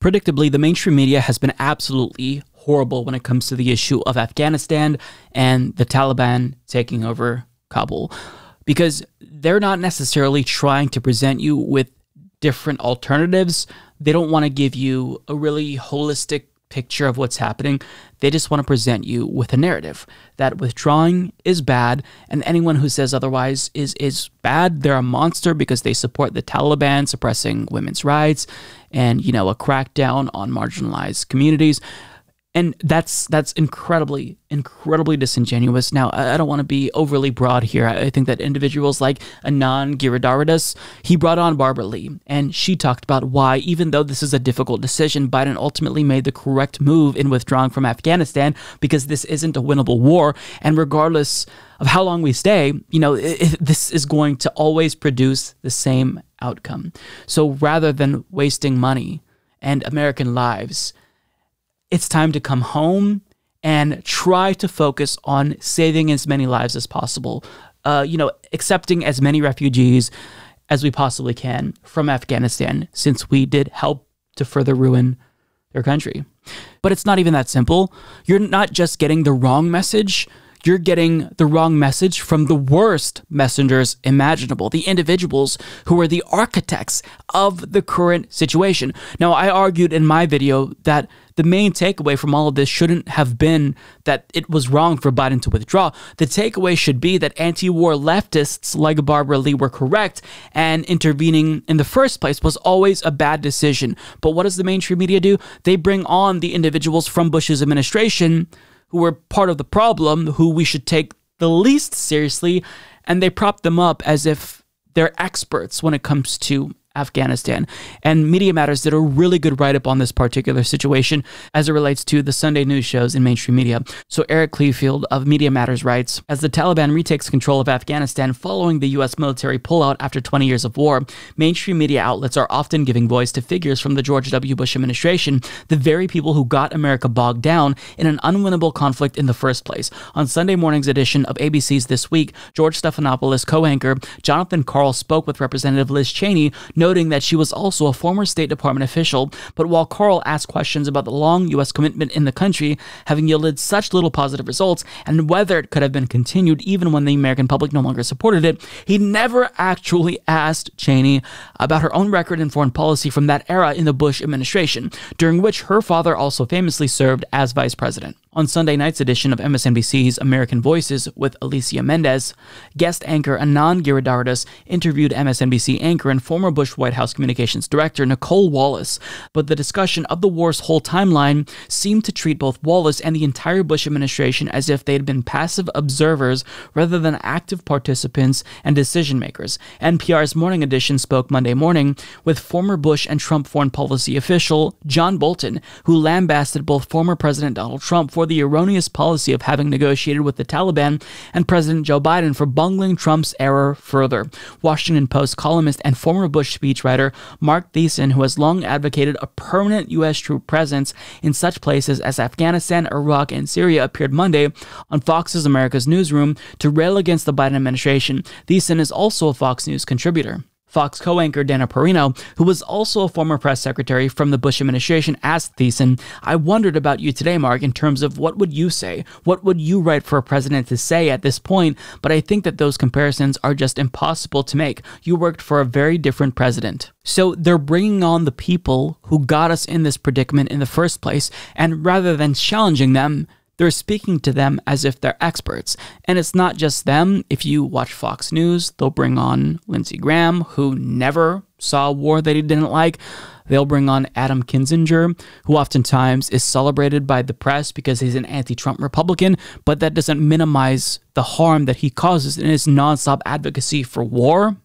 Predictably, the mainstream media has been absolutely horrible when it comes to the issue of Afghanistan and the Taliban taking over Kabul because they're not necessarily trying to present you with different alternatives. They don't want to give you a really holistic picture of what's happening. They just want to present you with a narrative that withdrawing is bad, and anyone who says otherwise is is bad. They're a monster because they support the Taliban suppressing women's rights, and you know a crackdown on marginalized communities and that's that's incredibly incredibly disingenuous now i, I don't want to be overly broad here I, I, think that individuals like anand giridharadas he brought on barbara lee and she talked about why even though this is a difficult decision biden ultimately made the correct move in withdrawing from afghanistan because this isn't a winnable war and regardless of how long we stay you know it, this is going to always produce the same outcome so rather than wasting money and american lives it's time to come home and try to focus on saving as many lives as possible. Uh, you know, accepting as many refugees as we possibly can from Afghanistan, since we did help to further ruin their country. But it's not even that simple. You're not just getting the wrong message, you're getting the wrong message from the worst messengers imaginable, the individuals who are the architects of the current situation. Now, I argued in my video that the main takeaway from all of this shouldn't have been that it was wrong for Biden to withdraw. The takeaway should be that anti war leftists like Barbara Lee were correct, and intervening in the first place was always a bad decision. But what does the mainstream media do? They bring on the individuals from Bush's administration who were part of the problem, who we should take the least seriously, and they prop them up as if they're experts when it comes to Afghanistan. And Media Matters did a really good write up on this particular situation as it relates to the Sunday news shows in mainstream media. So, Eric Cleefield of Media Matters writes As the Taliban retakes control of Afghanistan following the U.S. military pullout after 20 years of war, mainstream media outlets are often giving voice to figures from the George W. Bush administration, the very people who got America bogged down in an unwinnable conflict in the first place. On Sunday morning's edition of ABC's This Week, George Stephanopoulos co anchor Jonathan Carl spoke with Representative Liz Cheney noting that she was also a former State Department official. But while Carl asked questions about the long U.S. commitment in the country, having yielded such little positive results, and whether it could have been continued even when the American public no longer supported it, he never actually asked Cheney about her own record in foreign policy from that era in the Bush administration, during which her father also famously served as vice president. On Sunday night's edition of MSNBC's American Voices with Alicia Mendez, guest anchor Anand Giridharadas interviewed MSNBC anchor and former Bush White House communications director Nicole Wallace, but the discussion of the war's whole timeline seemed to treat both Wallace and the entire Bush administration as if they had been passive observers rather than active participants and decision makers. NPR's Morning Edition spoke Monday morning with former Bush and Trump foreign policy official John Bolton, who lambasted both former President Donald Trump for for the erroneous policy of having negotiated with the Taliban and President Joe Biden for bungling Trump's error further. Washington Post columnist and former Bush speechwriter Mark Thiessen, who has long advocated a permanent U.S. troop presence in such places as Afghanistan, Iraq, and Syria, appeared Monday on Fox's America's Newsroom to rail against the Biden administration. Thiessen is also a Fox News contributor. Fox co anchor Dana Perino, who was also a former press secretary from the Bush administration, asked Thiessen, I wondered about you today, Mark, in terms of what would you say? What would you write for a president to say at this point? But I think that those comparisons are just impossible to make. You worked for a very different president. So they're bringing on the people who got us in this predicament in the first place, and rather than challenging them, they're speaking to them as if they're experts. And it's not just them. If you watch Fox News, they'll bring on Lindsey Graham, who never saw a war that he didn't like. They'll bring on Adam Kinzinger, who oftentimes is celebrated by the press because he's an anti Trump Republican, but that doesn't minimize the harm that he causes in his nonstop advocacy for war.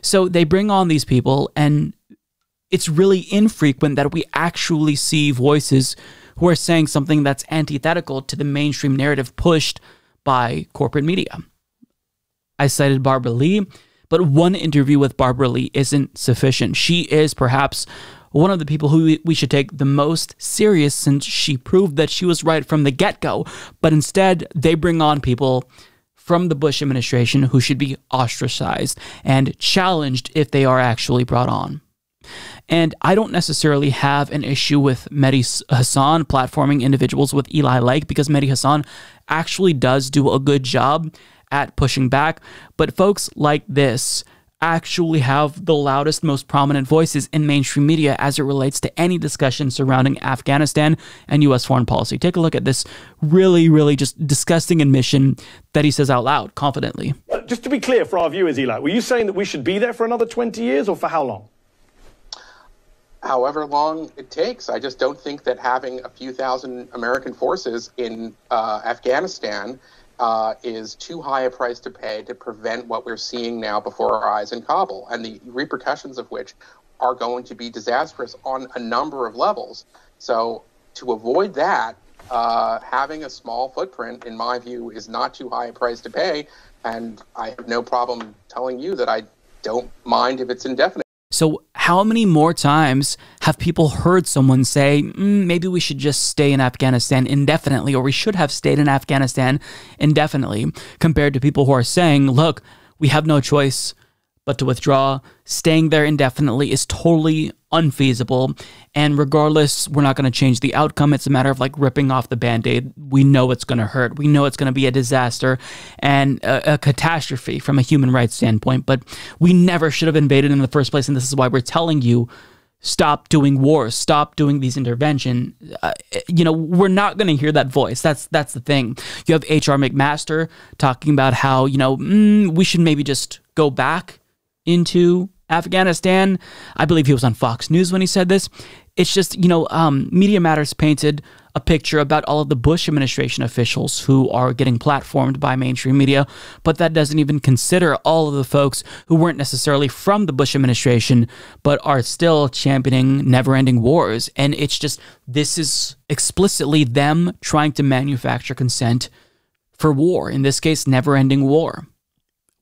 So they bring on these people, and it's really infrequent that we actually see voices who are saying something that's antithetical to the mainstream narrative pushed by corporate media. I cited Barbara Lee, but one interview with Barbara Lee isn't sufficient. She is perhaps one of the people who we should take the most serious since she proved that she was right from the get go. But instead, they bring on people from the Bush administration who should be ostracized and challenged if they are actually brought on. And I don't necessarily have an issue with Mehdi Hassan platforming individuals with Eli Lake because Mehdi Hassan actually does do a good job at pushing back. But folks like this actually have the loudest, most prominent voices in mainstream media as it relates to any discussion surrounding Afghanistan and U.S. foreign policy. Take a look at this really, really just disgusting admission that he says out loud confidently. Just to be clear for our viewers, Eli, were you saying that we should be there for another 20 years or for how long? however long it takes. I just don't think that having a few thousand American forces in uh, Afghanistan uh, is too high a price to pay to prevent what we're seeing now before our eyes in Kabul, and the repercussions of which are going to be disastrous on a number of levels. So, to avoid that, uh, having a small footprint, in my view, is not too high a price to pay. And I have no problem telling you that I don't mind if it's indefinite. So, how many more times have people heard someone say, mm, maybe we should just stay in Afghanistan indefinitely, or we should have stayed in Afghanistan indefinitely, compared to people who are saying, look, we have no choice but to withdraw. Staying there indefinitely is totally unfeasible. And regardless, we're not going to change the outcome. It's a matter of like ripping off the band aid. We know it's going to hurt. We know it's going to be a disaster and a, a, catastrophe from a human rights standpoint. But we never should have invaded in the first place. And this is why we're telling you stop doing wars stop doing these intervention uh, you know we're not going to hear that voice that's that's the thing you have hr mcmaster talking about how you know mm, we should maybe just go back into Afghanistan. I believe he was on Fox News when he said this. It's just, you know, um, Media Matters painted a picture about all of the Bush administration officials who are getting platformed by mainstream media, but that doesn't even consider all of the folks who weren't necessarily from the Bush administration, but are still championing never ending wars. And it's just, this is explicitly them trying to manufacture consent for war, in this case, never ending war.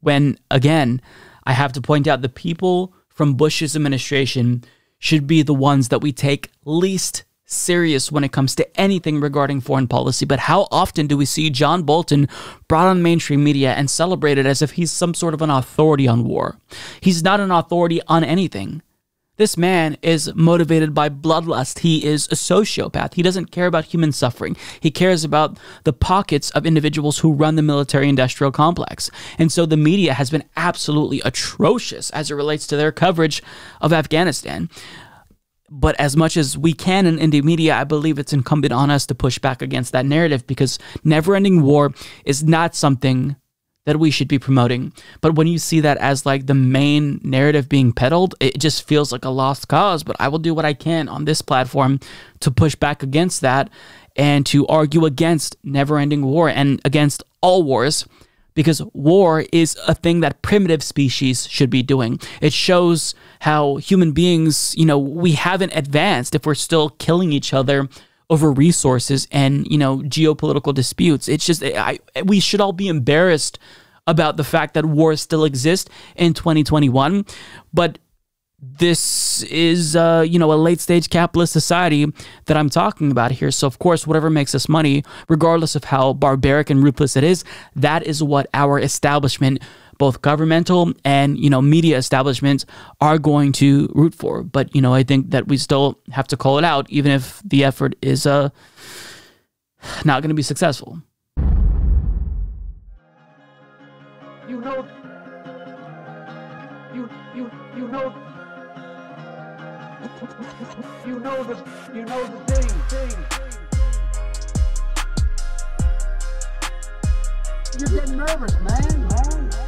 When, again, I have to point out the people from Bush's administration should be the ones that we take least serious when it comes to anything regarding foreign policy, but how often do we see John Bolton brought on mainstream media and celebrated as if he's some sort of an authority on war? He's not an authority on anything. This man is motivated by bloodlust. He is a sociopath. He doesn't care about human suffering. He cares about the pockets of individuals who run the military industrial complex. And so the media has been absolutely atrocious as it relates to their coverage of Afghanistan. But as much as we can in, in the media, I believe it's incumbent on us to push back against that narrative because never ending war is not something that we should be promoting. But when you see that as like the main narrative being peddled, it just feels like a lost cause. But I will do what I can on this platform to push back against that and to argue against never ending war and against all wars because war is a thing that primitive species should be doing. It shows how human beings, you know, we haven't advanced if we're still killing each other over resources and you know geopolitical disputes. It's just I, we should all be embarrassed about the fact that wars still exist in 2021, but this is uh, you know a late stage capitalist society that I'm talking about here. So of course, whatever makes us money, regardless of how barbaric and ruthless it is, that is what our establishment both governmental and you know media establishments are going to root for. But you know, I think that we still have to call it out, even if the effort is uh, not going to be successful. You know, you know, the you know the thing. thing. You're getting nervous, man. man.